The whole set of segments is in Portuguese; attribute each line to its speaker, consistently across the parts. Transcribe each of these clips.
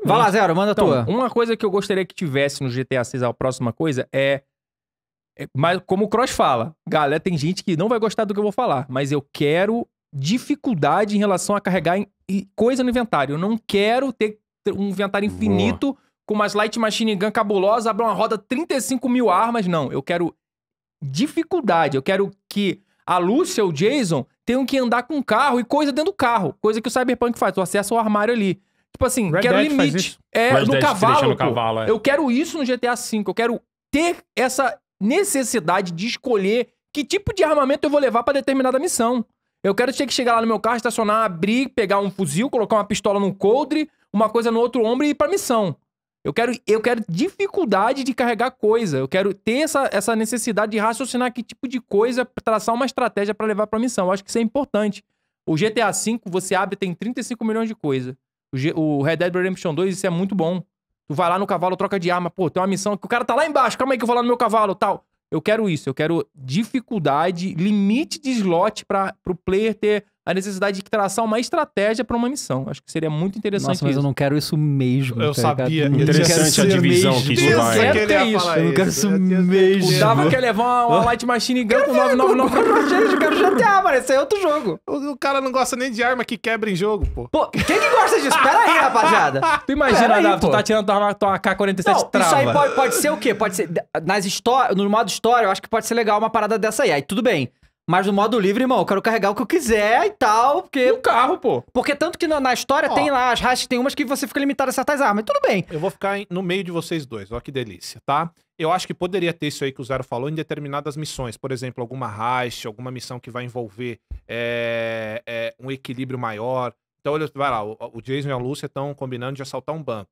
Speaker 1: Exatamente. Vai lá, Zero, manda então, tua.
Speaker 2: Uma coisa que eu gostaria que tivesse no GTA 6, a próxima coisa, é... é. Mas, como o Cross fala, galera, tem gente que não vai gostar do que eu vou falar, mas eu quero dificuldade em relação a carregar em... coisa no inventário. Eu não quero ter um inventário infinito Boa. com umas light machine gun cabulosa, abrir uma roda 35 mil armas. Não, eu quero dificuldade. Eu quero que a Lúcia ou o Jason tenham que andar com carro e coisa dentro do carro. Coisa que o Cyberpunk faz, o acesso ao armário ali. Tipo assim, Red quero Dead limite. É, no cavalo. No cavalo é. Eu quero isso no GTA V. Eu quero ter essa necessidade de escolher que tipo de armamento eu vou levar para determinada missão. Eu quero ter que chegar lá no meu carro, estacionar, abrir, pegar um fuzil, colocar uma pistola num coldre, uma coisa no outro ombro e ir pra missão. Eu quero, eu quero dificuldade de carregar coisa. Eu quero ter essa, essa necessidade de raciocinar que tipo de coisa, traçar uma estratégia para levar pra missão. Eu acho que isso é importante. O GTA V, você abre, tem 35 milhões de coisa. O Red Dead Redemption 2, isso é muito bom. Tu vai lá no cavalo, troca de arma. Pô, tem uma missão que o cara tá lá embaixo. Calma aí que eu vou lá no meu cavalo, tal. Eu quero isso. Eu quero dificuldade, limite de slot para pro player ter a necessidade de traçar uma estratégia para uma missão. Acho que seria muito interessante Nossa, mas isso. eu
Speaker 1: não quero isso mesmo. Eu sabia. Interessante a divisão mesmo. que isso vai. Eu, eu quero isso. Eu não quero isso mesmo. O Dava quer levar uma, uma Light
Speaker 2: Machine Gun com 999. Gente, eu quero GTA, mano. Esse é outro jogo.
Speaker 1: O, o, cara não gosta nem de arma que quebra em jogo, pô. Pô, quem que gosta disso? Pera aí, rapaziada. Tu imagina, aí, Dava, tu tá tirando
Speaker 2: tua, tua AK-47 trava. Isso aí pode,
Speaker 1: pode ser o quê? Pode ser... Nas no modo história, eu acho que pode ser legal uma parada dessa aí. Aí tudo bem. Mas no modo livre, irmão, eu quero carregar o que eu quiser e tal, porque... No carro, pô. Porque tanto que na, na história Ó. tem lá, as rachas tem umas que você fica limitado a certas
Speaker 3: armas, tudo bem. Eu vou ficar em- no meio de vocês dois, olha que delícia, tá? Eu acho que poderia ter isso aí que o Zero falou em determinadas missões. Por exemplo, alguma heist, alguma missão que vai envolver é, é, um equilíbrio maior. Então, olha, vai lá, o, o Jason e a Lúcia estão combinando de assaltar um banco.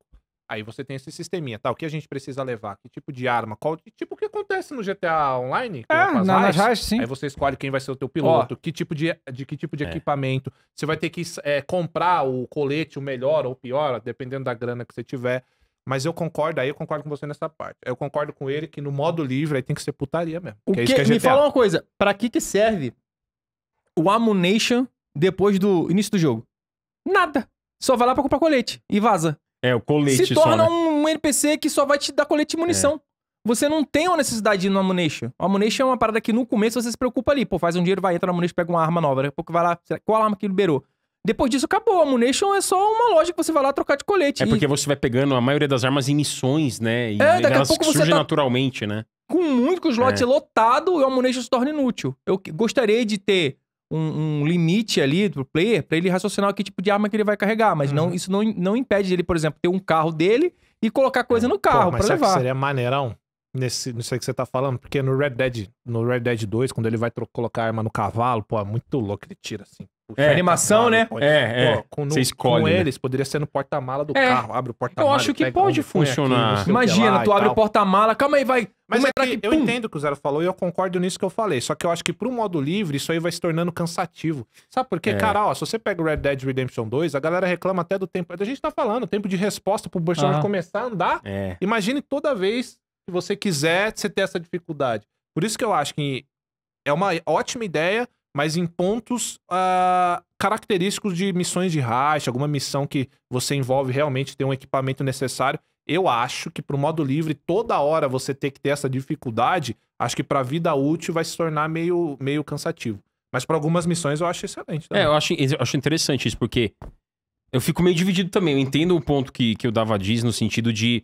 Speaker 3: Aí você tem esse sisteminha, tá? O que a gente precisa levar? Que tipo de arma? Qual tipo que acontece no GTA Online? É, é na, nas raids, sim. Aí você escolhe quem vai ser o teu piloto, que tipo de, de que tipo de é. equipamento. Você vai ter que é, comprar o colete, o melhor ou o pior, dependendo da grana que você tiver. Mas eu concordo, aí eu concordo com você nessa parte. Eu concordo com ele que no modo livre aí tem que ser putaria mesmo. O que, é que, é que Me fala uma
Speaker 2: coisa, pra que que serve o Amunation depois do início do jogo? Nada. Só vai lá pra comprar colete e vaza. É, o
Speaker 4: colete Se torna só,
Speaker 2: né? um NPC que só vai te dar colete e munição. É. Você não tem uma necessidade de ir no Ammunition. O Ammunition é uma parada que no começo você se preocupa ali. Pô, faz um dinheiro, vai, entrar no Ammunition, pega uma arma nova. Daqui a pouco vai lá, qual arma que liberou? Depois disso, acabou. O munition é só uma loja que você vai lá trocar de colete. É e... porque
Speaker 4: você vai pegando a maioria das armas em missões, né? E é, daqui a pouco surge você tá... naturalmente, né?
Speaker 2: Com muito que o slot é. lotado, o munition se torna inútil. Eu gostaria de ter um, um limite ali pro player para ele raciocinar que tipo de arma que ele vai carregar. Mas uhum. não, isso não, não impede ele, por exemplo, ter um
Speaker 3: carro dele
Speaker 2: e colocar coisa é. no carro para levar. seria
Speaker 3: maneirão nesse, não sei o que você tá falando, porque no Red Dead, no Red Dead 2, quando ele vai colocar arma no cavalo, pô, é muito louco ele tira assim. É, animação, tá, né? Pode, é, pô, é. Com, no, Você escolhe, com né? eles, poderia ser no porta-mala do é. carro. Abre o porta-mala. Eu acho que pode funcionar. Aqui, Imagina, tu abre o porta-mala, calma aí, vai. Mas é, é, é eu entendo o que o Zero falou e eu concordo nisso que eu falei. Só que eu acho que pro modo livre, isso aí vai se tornando cansativo. Sabe por quê? É. Cara, ó, se você pega o Red Dead Redemption 2, a galera reclama até do tempo. A gente tá falando, tempo de resposta pro personagem começar a andar. É. Imagine toda vez que você quiser, você ter essa dificuldade. Por isso que eu acho que é uma ótima ideia, mas em pontos uh, característicos de missões de racha, alguma missão que você envolve realmente ter um equipamento necessário. Eu acho que para o modo livre, toda hora você ter que ter essa dificuldade, acho que para vida útil vai se tornar meio, meio cansativo. Mas para algumas missões eu acho excelente.
Speaker 4: Também. É, eu acho, eu acho interessante isso, porque eu fico meio dividido também. Eu entendo o ponto que, que o Dava diz no sentido de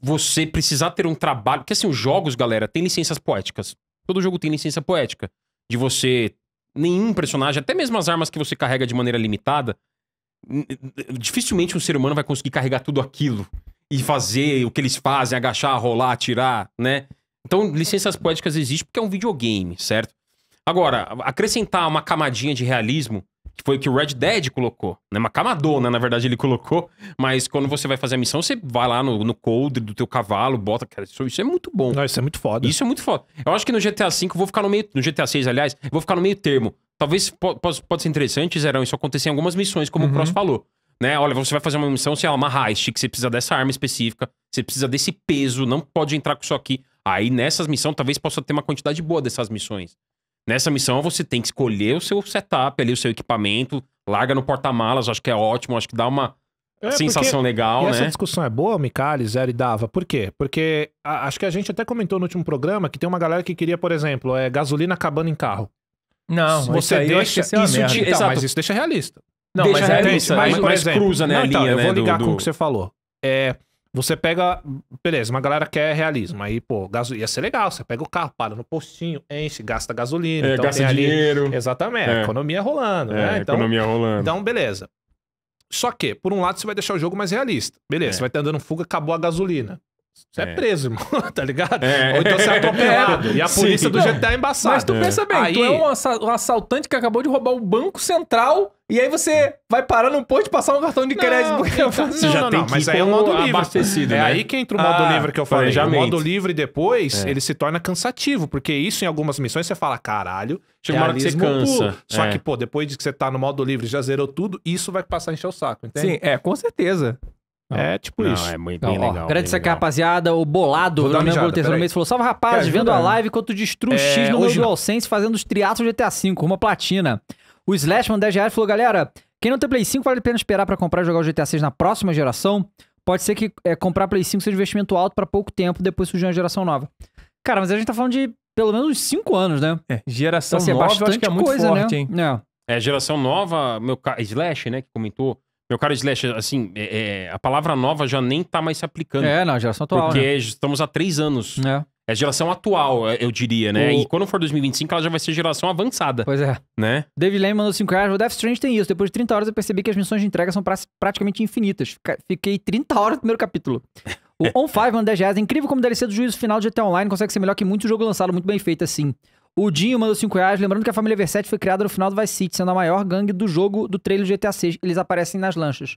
Speaker 4: você precisar ter um trabalho. Porque assim, os jogos, galera, tem licenças poéticas. Todo jogo tem licença poética de você. Nenhum personagem, até mesmo as armas que você carrega de maneira limitada, dificilmente um ser humano vai conseguir carregar tudo aquilo e fazer o que eles fazem, agachar, rolar, atirar, né? Então, licenças poéticas existe porque é um videogame, certo? Agora, acrescentar uma camadinha de realismo que foi o que o Red Dead colocou, né? Uma camadona, né, na verdade, ele colocou. Mas quando você vai fazer a missão, você vai lá no, no coldre do teu cavalo, bota. Cara, isso, isso é muito bom. Não, isso é muito foda. Isso é muito foda. Eu acho que no GTA V eu vou ficar no meio. No GTA VI, aliás, eu vou ficar no meio termo. Talvez po, pode, ser interessante, Zerão, isso acontecer em algumas missões, como uhum. o Cross falou. Né? Olha, você vai fazer uma missão, sei lá, uma heist, que você precisa dessa arma específica, você precisa desse peso, não pode entrar com isso aqui. Aí nessas missões, talvez possa ter uma quantidade boa dessas missões. Nessa missão você tem que escolher o seu setup ali, o seu equipamento, larga no porta-malas, acho que é ótimo, acho que dá uma é, sensação porque... legal, e né? Essa
Speaker 3: discussão é boa, Micali, Zero e Dava. Por quê? Porque a, acho que a gente até comentou no último programa que tem uma galera que queria, por exemplo, é gasolina acabando em carro.
Speaker 4: Não, você isso
Speaker 3: deixa isso, isso é de... Exato. Então, mas isso deixa realista. Não, deixa mas é realista, é, mas, mas, mas cruza né, não, a então, linha, então, né? Eu vou né, ligar do, com o que você falou. É, você pega. Beleza, uma galera quer realismo. Aí, pô, gaso... ia ser legal. Você pega o carro, para no postinho, enche, gasta gasolina. É, então gasta ali... dinheiro. Exatamente. É. Economia rolando, é, né? Então, economia rolando. Então, beleza. Só que, por um lado, você vai deixar o jogo mais realista. Beleza, é. você vai estar andando fuga, acabou a gasolina. Você é. é. preso, irmão, tá ligado? É. Ou então você é atropelado. E a polícia Sim. do GTA é embaçada. Mas tu é. pensa bem, aí... tu é
Speaker 2: um assaltante que acabou de roubar o Banco Central e aí você vai parar num posto passar um cartão de crédito. Porque então, você não, já não, tem não,
Speaker 3: mas aí é o modo livre. é né? aí que entra o modo ah, livre que eu falei. já O modo livre depois, é. ele se torna cansativo, porque isso em algumas missões você fala, caralho, chega uma hora que você cansa. só é. que, pô, depois de que você tá no modo livre já zerou tudo, isso vai passar a encher o saco, entende? Sim, é, com
Speaker 1: certeza. É tipo não, isso. É muito então, bem ó, legal. Agradecer aqui, rapaziada. O Bolado, O meu do terceiro mês, falou: Salve rapaz, vendo a live enquanto destruo é, X no meu DualSense fazendo os triatos GTA V, uma platina. O Slashman 10 reais falou: Galera, quem não tem Play 5 vale a pena esperar para comprar e jogar o GTA 6 na próxima geração. Pode ser que é, comprar Play 5 seja investimento alto para pouco tempo, depois surgir uma geração nova. Cara, mas a gente tá falando de pelo menos 5 anos, né? É, geração então, assim, é nova, é bastante eu acho que é muito coisa, né? forte, né?
Speaker 4: hein? É. é, geração nova, meu Slash, né, que comentou, meu caro Slash, assim, é, é, a palavra nova já nem tá mais se aplicando. É, na
Speaker 1: geração atual. Porque né?
Speaker 4: estamos há três anos. É. É a geração atual, é, eu diria, né? O... E quando for 2025, ela já vai ser geração avançada. Pois é. Né?
Speaker 1: David Lane mandou 5 reais. O Death Strange tem isso. Depois de 30 horas, eu percebi que as missões de entrega são pra praticamente infinitas. Fiquei 30 horas no primeiro capítulo. O On 5 mandou 10 reais. Incrível como DLC do juízo final de GTA Online consegue ser melhor que muito jogo lançado, muito bem feito assim. O Dinho mandou 5 reais. Lembrando que a família Versetti foi criada no final do Vice City, sendo a maior gangue do jogo do trailer GTA 6. Eles aparecem nas lanchas.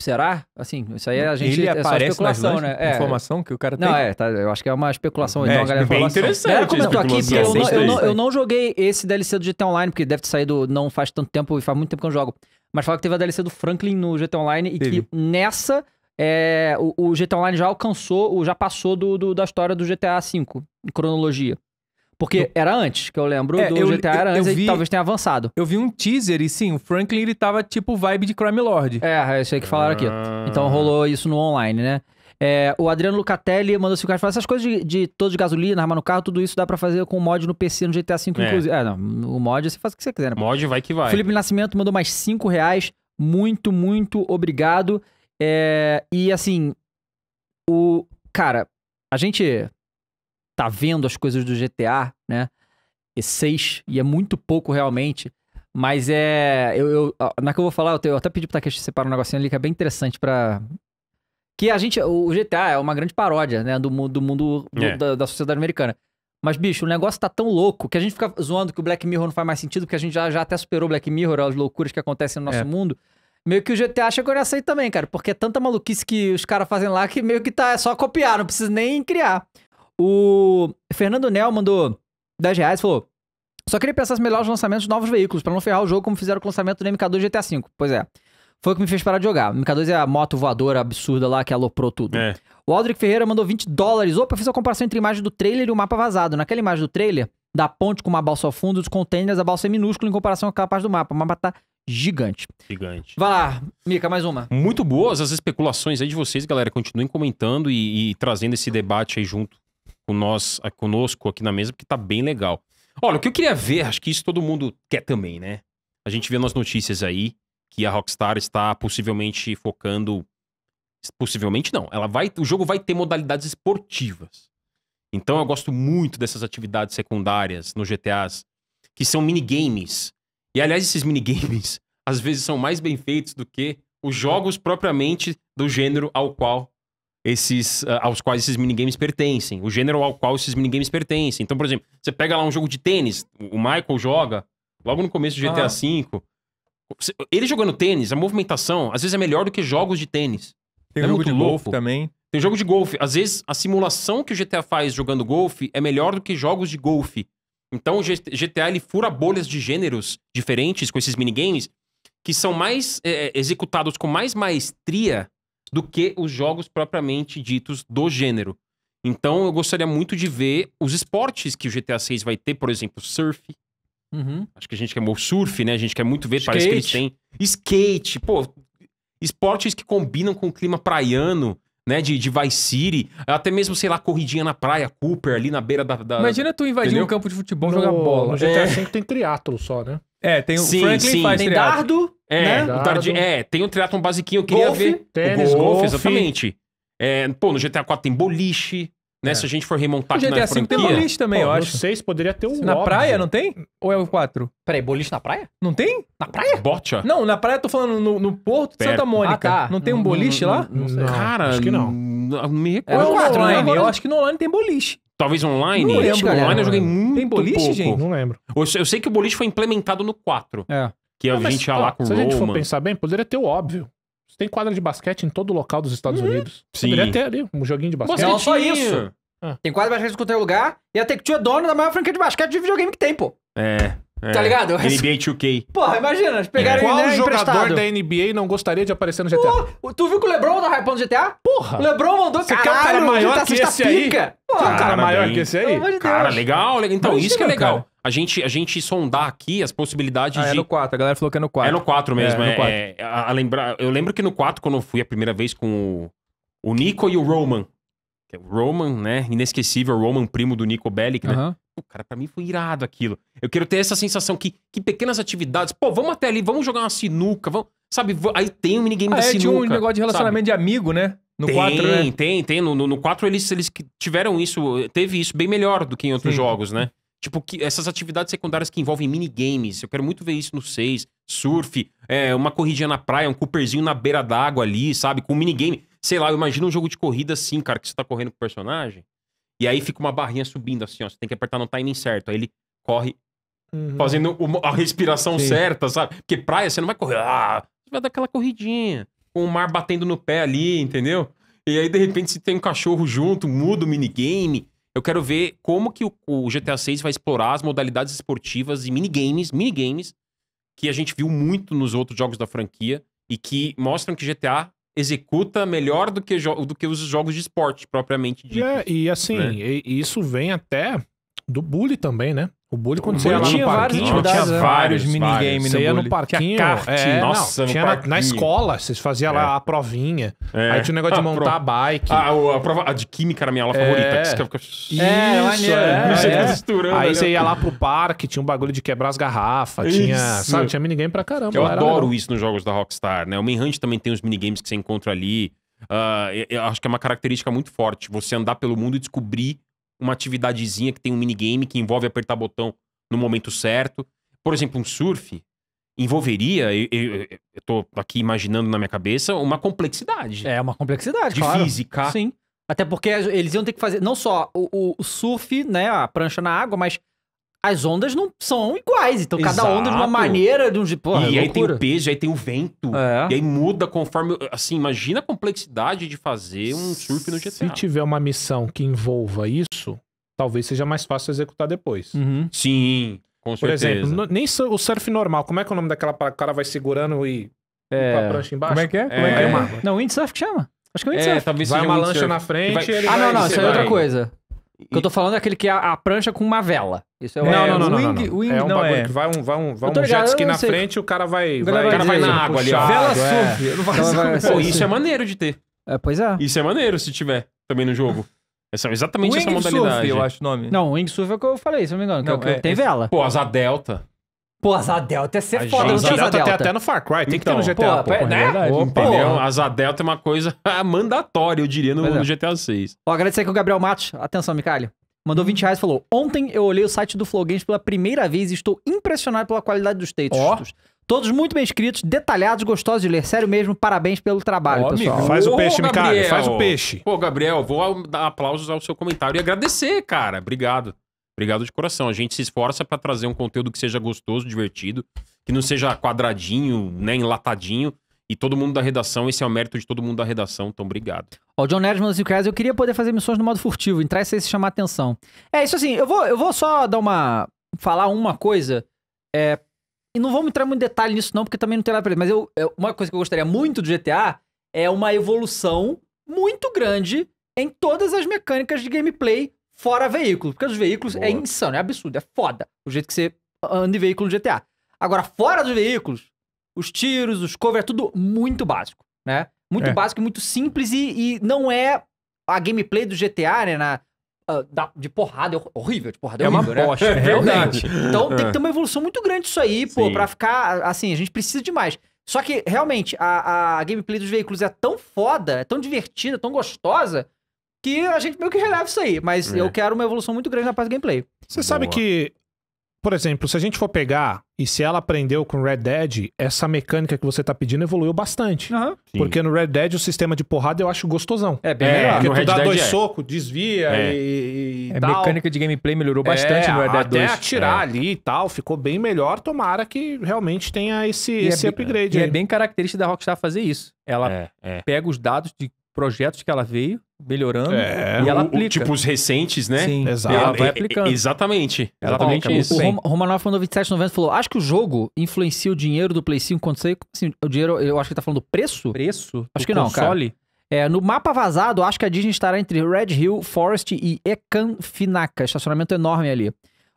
Speaker 1: Será? Assim, isso aí a gente ele é só especulação, né? É. Informação que o cara tem. Não, é, tá, eu acho que é uma especulação. É, então é a galera bem assim. interessante. Galera comentou aqui, porque eu não, eu, não, eu não joguei esse DLC do GTA Online, porque deve ter saído não faz tanto tempo e faz muito tempo que eu não jogo. Mas fala que teve a DLC do Franklin no GTA Online e teve. que nessa é, o, o, GTA Online já alcançou, já passou do, do da história do GTA V, em cronologia. Porque era antes, que eu lembro é, do eu, GTA era eu, antes eu vi, talvez tenha avançado.
Speaker 2: Eu vi um teaser e sim, o Franklin
Speaker 1: ele tava tipo vibe de Crime Lord. É, é isso aí que falaram aqui. Ah. Então rolou isso no online, né? É, o Adriano Lucatelli mandou cinco reais. essas coisas de, de todo de gasolina, arma no carro, tudo isso dá pra fazer com mod no PC, no GTA V, é. inclusive. É, não, o mod
Speaker 4: você faz o que você quiser, né? Mod vai que vai. Felipe
Speaker 1: Nascimento mandou mais cinco reais. Muito, muito obrigado. É, e assim, o. Cara, a gente tá vendo as coisas do GTA, né? E 6, e é muito pouco realmente. Mas é. Eu, eu, na que eu vou falar, eu, até pedi pro Takeshi separar um negocinho ali que é bem interessante para Que a gente. O GTA é uma grande paródia, né? Do, do mundo do, é. da, da, sociedade americana. Mas, bicho, o negócio tá tão louco que a gente fica zoando que o Black Mirror não faz mais sentido, porque a gente já, já até superou o Black Mirror, as loucuras que acontecem no nosso é. mundo. Meio que o GTA chegou já sei também, cara, porque é tanta maluquice que os caras fazem lá que meio que tá é só copiar, não precisa nem criar. O Fernando Nel mandou 10 reais e falou: Só queria pensar melhor os lançamentos de novos veículos, para não ferrar o jogo como fizeram com o lançamento do MK2 GTA V. Pois é. Foi o que me fez parar de jogar. O MK2 é a moto voadora absurda lá que aloprou tudo. É. O Aldrich Ferreira mandou 20 dólares. Opa, fiz a comparação entre a imagem do trailer e o mapa vazado. Naquela imagem do trailer, da ponte com uma balsa ao fundo, dos containers, a balsa é minúscula em comparação com aquela parte do mapa. O mapa tá gigante. Gigante. Vai lá, Mica, mais uma. Muito
Speaker 4: boas as especulações aí de vocês, galera. Continuem comentando e, e trazendo esse debate aí junto com nós, ah, conosco aqui na mesa, porque tá bem legal. Olha, o que eu queria ver, acho que isso todo mundo quer também, né? A gente vê nas notícias aí que a Rockstar está possivelmente focando. Possivelmente não. Ela vai. O jogo vai ter modalidades esportivas. Então eu gosto muito dessas atividades secundárias no GTAs, que são minigames. E aliás, esses minigames às vezes são mais bem feitos do que os jogos propriamente do gênero ao qual esses ah, aos quais esses minigames pertencem, o gênero ao qual esses minigames pertencem. Então, por exemplo, você pega lá um jogo de tênis, o Michael joga logo no começo do GTA V. Ele jogando tênis, a movimentação às vezes é melhor do que jogos de tênis. Tem é jogo de golfe também. Tem jogo de golfe. Às vezes a simulação que o GTA faz jogando golfe é melhor do que jogos de golfe. Então o GTA ele fura bolhas de gêneros diferentes com esses minigames que são mais é, executados com mais maestria do que os jogos propriamente ditos do gênero. Então eu gostaria muito de ver os esportes que o GTA 6 vai ter, por exemplo, surf. Uhum. Acho que a gente quer o surf, né? A gente quer muito ver, Skate. parece que eles têm. Skate, pô, esportes que combinam com o clima praiano, né? De, de Vice City, até mesmo, sei lá, corridinha na praia, Cooper, ali na beira da. da... Imagina tu invadir Entendeu? um campo
Speaker 3: de futebol e jogar bola. No GTA VI é. tem triatlo só, né?
Speaker 4: É, tem o sim, Franklin sim, faz tem triatlo. dardo. É, né? tarde, é, tem o um triatlon basiquinho, eu queria golf, ver. Tênis, o golfe, exatamente. É, pô, no GTA 4 tem boliche. Né? É. Se a gente for remontar aqui na GTA V tem boliche também, pô, eu acho. Vocês poderia ter um Na óbvio. praia, não tem?
Speaker 2: Ou é o 4? Peraí, boliche na praia?
Speaker 4: Não tem? Na praia? Bota.
Speaker 2: Não, na praia tô falando no, no Porto de Santa Mônica. Ah, tá. Não tem um boliche lá? Não, Cara... Acho que não.
Speaker 4: Não recordo. é, o 4, online. Né? Eu
Speaker 2: acho que no online tem boliche.
Speaker 4: Talvez online? Não lembro, online galera, eu joguei muito Tem boliche, pouco. gente? Não lembro. Eu, eu, sei que o boliche foi implementado no 4. É que a não, gente ia lá com o Roma. Se a gente for pensar
Speaker 3: bem, poderia ter o óbvio. Você tem quadra de basquete em
Speaker 1: todo local dos Estados uhum. Unidos. Sim. Poderia ter ali um joguinho de basquete. Não, só isso. Ah. Tem quadra de basquete em qualquer lugar. E a Tectu é dona da maior franquia de basquete de videogame que tem, pô.
Speaker 4: É. É. Tá ligado? NBA 2K. Porra, imagina, eles pegaram Qual é jogador
Speaker 3: emprestado.
Speaker 1: da NBA não gostaria de aparecer no GTA? Pô, tu viu que o LeBron tá hypando GTA? Porra! O LeBron mandou Você caralho, quer um cara maior que esse aí? Pica. Pô, cara, cara maior bem. que esse aí? Cara, legal, legal. Então, isso que é, é legal. Cara.
Speaker 4: A gente, a gente sondar aqui as possibilidades ah, de. É no 4, a galera falou que é no 4. É no 4 mesmo, é. é, 4. é a, a lembrar, eu lembro que no 4, quando eu fui a primeira vez com o, o Nico e o Roman. O Roman, né? Inesquecível, Roman, primo do Nico Bellic, né? Uh -huh. Pô, cara, para mim foi irado aquilo. Eu quero ter essa sensação que, que pequenas atividades, pô, vamos até ali, vamos jogar uma sinuca, vamos, sabe? Aí tem um minigame ah, da é, sinuca. Tinha um negócio de relacionamento sabe? de amigo, né? No tem, 4, né? Tem, tem. No, no, 4 eles, eles tiveram isso, teve isso bem melhor do que em outros Sim. jogos, né? Tipo, que essas atividades secundárias que envolvem minigames. Eu quero muito ver isso no 6. Surf, é, uma corridinha na praia, um cooperzinho na beira d'água ali, sabe? Com um minigame. Sei lá, eu imagino um jogo de corrida assim, cara, que você tá correndo com o personagem. E aí fica uma barrinha subindo assim, ó. Você tem que apertar no timing certo. Aí ele corre uhum. fazendo uma, a respiração Sim. certa, sabe? Porque praia você não vai correr. Ah, você vai dar aquela corridinha. Com o mar batendo no pé ali, entendeu? E aí, de repente, se tem um cachorro junto, muda o minigame. Eu quero ver como que o, o GTA 6 vai explorar as modalidades esportivas e minigames, minigames, que a gente viu muito nos outros jogos da franquia e que mostram que GTA executa melhor do que, do que os jogos de esporte, propriamente dito. É, e assim, né? e, e isso
Speaker 3: vem até do bullying também, né? O bullying quando você ia lá tinha no parquinho, tinha vários minigames Você ia no parquinho, é, Nossa, não, no tinha na, na, escola, vocês faziam é. lá a
Speaker 4: provinha. É. Aí tinha um negócio de montar a, bike. A, ah, a, prova a de química era minha aula é. favorita. Que você fica... Isso, é, é, Aí você ia lá pro parque, tinha um bagulho de quebrar as garrafas, tinha, sabe, tinha
Speaker 3: minigame pra caramba. Eu adoro
Speaker 4: isso nos jogos da Rockstar, né? O Manhunt também tem os minigames que você encontra ali. Uh, eu acho que é uma característica muito forte, você andar pelo mundo e descobrir uma atividadezinha que tem um minigame que envolve apertar botão no momento certo. Por exemplo, um surf envolveria, eu, eu, eu tô aqui imaginando na minha cabeça, uma complexidade. É, uma complexidade, De claro. física. Sim. Até porque eles iam ter que fazer não só o, o
Speaker 1: surf, né, a prancha na água, mas as ondas não são iguais. Então, cada onda onda de uma maneira,
Speaker 4: de um jeito. e é aí tem o peso, aí tem o vento. É. E aí muda conforme. Assim, imagina a complexidade de fazer um surf no GTA. Se tiver
Speaker 3: uma missão que envolva isso, talvez seja mais fácil executar depois. Uhum. Sim, com Por exemplo, nem o surf normal. Como é que é o nome daquela parada? O cara vai segurando e. É. Com a prancha embaixo? Como é que é? Como é, é. que é? Uma...
Speaker 1: Não, windsurf que chama. Acho que é windsurf. É, talvez vai uma lancha na frente. Vai... Ah, não, não, isso é outra coisa. E... Que eu tô falando é aquele que é a, a prancha com uma vela. Isso é o é, não, não, wing, não, não, Wing, é um não bagulho é. que vai um, vai um, vai um ligado, jet ski na sei. frente e o cara
Speaker 3: vai, o vai, o cara vai na é água ali, ó. Vela é. surf. Não vai Pô, isso é
Speaker 4: maneiro de ter. É, pois é. Isso é maneiro se tiver também no jogo. Essa, é exatamente wing essa modalidade. Surf, eu acho o nome.
Speaker 1: Não, wing surf é o que eu falei, se não me engano. Não, é, tem vela. Pô, asa delta. Pô, Asa Delta é ser foda, não Asa Delta. tem até no Far Cry, tem então, que ter no então, GTA. Pô, pô, né? verdade, Opa, entendeu?
Speaker 4: Asa Delta é uma coisa mandatória, eu diria, no, é. no GTA 6.
Speaker 1: Ó, agradecer aqui o Gabriel Matos. Atenção, Micalho. Mandou 20 reais e falou: Ontem eu olhei o site do Flow Games pela primeira vez e estou impressionado pela qualidade dos textos. Oh. Todos muito bem escritos, detalhados, gostosos de ler. Sério mesmo, parabéns pelo trabalho, oh, pessoal. Amigo. Faz o peixe, Micalho, faz o
Speaker 4: peixe. Pô, Gabriel, vou dar aplausos ao seu comentário e agradecer, cara. Obrigado. Obrigado de coração. A gente se esforça para trazer um conteúdo que seja gostoso, divertido, que não seja quadradinho, né, enlatadinho. E todo mundo da redação, esse é o mérito de todo mundo da redação, então obrigado.
Speaker 1: Ó, o John Nerd mandou 5 eu queria poder fazer missões no modo furtivo, entrar é sem se chamar atenção. É, isso assim, eu vou, eu vou só dar uma... falar uma coisa, é, e não vamos entrar muito em detalhe nisso não, porque também não tem nada pra ver, mas eu, uma coisa que eu gostaria muito do GTA é uma evolução muito grande em todas as mecânicas de gameplay fora veículo. Porque os veículos é Boa. é insano, é absurdo, é foda o jeito que você anda em veículo no GTA. Agora, fora dos veículos, os tiros, os covers, é tudo muito básico, né? Muito é. básico, muito simples e, e, não é a gameplay do GTA, né? Na, Uh, da, de porrada, é horrível, de porrada é, é horrível, uma né? é realmente. Então tem que ter uma evolução muito grande isso aí, pô, Sim. pra ficar, assim, a gente precisa de mais. Só que, realmente, a, a gameplay dos veículos é tão foda, é tão divertida, tão gostosa, que a gente meio que releva isso aí, mas é. eu quero uma evolução muito grande na parte do gameplay. Você Boa. sabe
Speaker 3: que, por exemplo, se a gente for pegar e se ela aprendeu com Red Dead, essa mecânica que você tá pedindo evoluiu bastante. Uhum. Porque no Red Dead o sistema de porrada eu acho gostosão. É, bem é, melhor. Porque no tu Red dá Dead dois é. socos, desvia é. e, e é, tal. A mecânica de gameplay melhorou bastante é, no Red Dead até 2. Até atirar é. ali e tal, ficou bem melhor. Tomara que realmente tenha esse, e é esse upgrade. e é bem característica da Rockstar fazer isso. Ela pega os
Speaker 2: dados de projetos que ela veio, melhorando. É, e ela o, aplica. tipo os recentes, né? Sim, Exato.
Speaker 1: Ela vai aplicando.
Speaker 4: exatamente. Exatamente então, isso. O,
Speaker 1: Romanoff mandou 27,90 falou: acho que o jogo influencia o dinheiro do Play 5 quando você... Assim, o dinheiro, eu acho que tá falando do preço? Preço? Acho que não, console? cara. É, no mapa vazado, acho que a Disney estará entre Red Hill, Forest e Ecanfinaca. Estacionamento enorme ali.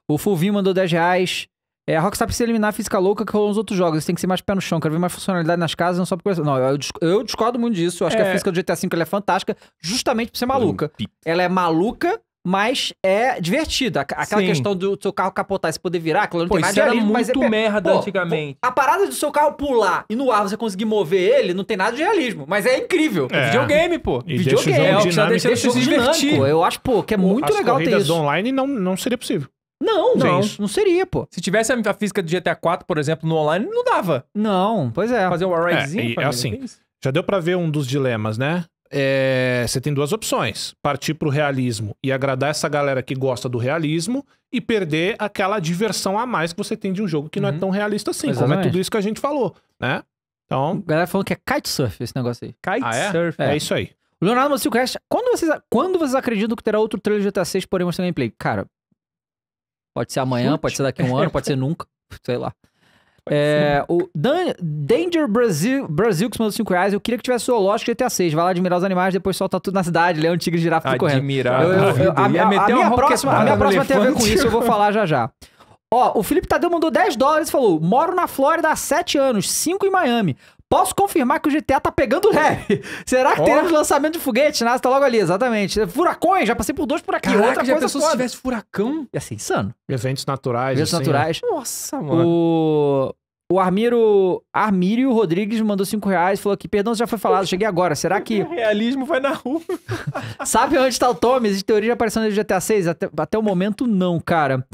Speaker 1: O Fulvinho mandou 10 reais. É, a Rockstar precisa eliminar a física louca que rolou nos outros jogos. Tem que ser mais pé no chão. Quero ver mais funcionalidade nas casas, não só por Não, eu, eu discordo muito disso. Eu acho é... que a é. física do GTA V é fantástica, justamente por ser maluca. ela é maluca, mas é divertida. Aquela Sim. questão do seu carro capotar e se poder virar, aquilo não Pô, tem nada isso realismo, era é muito é... merda Pô, antigamente. A parada do seu carro pular e no ar você conseguir mover ele, não tem nada de realismo, mas é incrível. É. Videogame, pô. E videogame. Deixa o jogo é, dinâmico. Deixa o jogo dinâmico. Eu acho, pô, que é muito legal ter isso. online
Speaker 3: não, não seria possível. Não, não, gente. não seria, pô.
Speaker 2: Se tivesse a física do GTA 4, por exemplo, no
Speaker 1: online, não dava. Não, pois é. Fazer um ridezinho. É, é assim, é
Speaker 3: já deu para ver um dos dilemas, né? É, você tem duas opções: partir para o realismo e agradar essa galera que gosta do realismo e perder aquela diversão a mais que você tem de um jogo que uhum. não é uhum. tão realista assim, Exatamente. como é tudo
Speaker 1: isso que a gente falou, né? Então. A galera falou que é kitesurf esse negócio aí. Kitesurf. Ah, é? É. é? isso aí. Leonardo Silcast, quando vocês, quando vocês acreditam que terá outro trailer de GTA 6, porém mostrando gameplay? Cara, Pode ser amanhã, Chute. pode ser daqui a um ano, pode ser nunca, sei lá. É, o Dan, Danger Brasil, Brasil que mandou 5 reais. Eu queria que tivesse zoológico GTA 6. Vai lá admirar os animais, depois solta tudo na cidade, leão, tigre, girafa, tudo correndo. Admirar. Eu, eu, eu, a, a, a, minha próxima, próxima a minha próxima tem a ver com isso, eu vou falar já já. Ó, o Felipe Tadeu mandou 10 dólares e falou: Moro na Flórida há 7 anos, 5 em Miami. Posso confirmar que o GTA tá pegando leve. Será que oh. teremos lançamento de foguete? Nada, tá logo ali, exatamente. Furacões, já passei por dois por aqui. Caraca, Outra já coisa se tivesse furacão? Ia ser insano. Eventos naturais. Eventos assim, né? naturais. Né?
Speaker 3: Nossa,
Speaker 2: mano.
Speaker 1: O... O Armiro, Armírio Rodrigues mandou 5 reais, falou que, perdão, já foi falado, cheguei agora. Será que. O realismo vai na rua. Sabe onde está o Tom? Existe teoria de aparição do GTA 6? Até, até o momento, não, cara.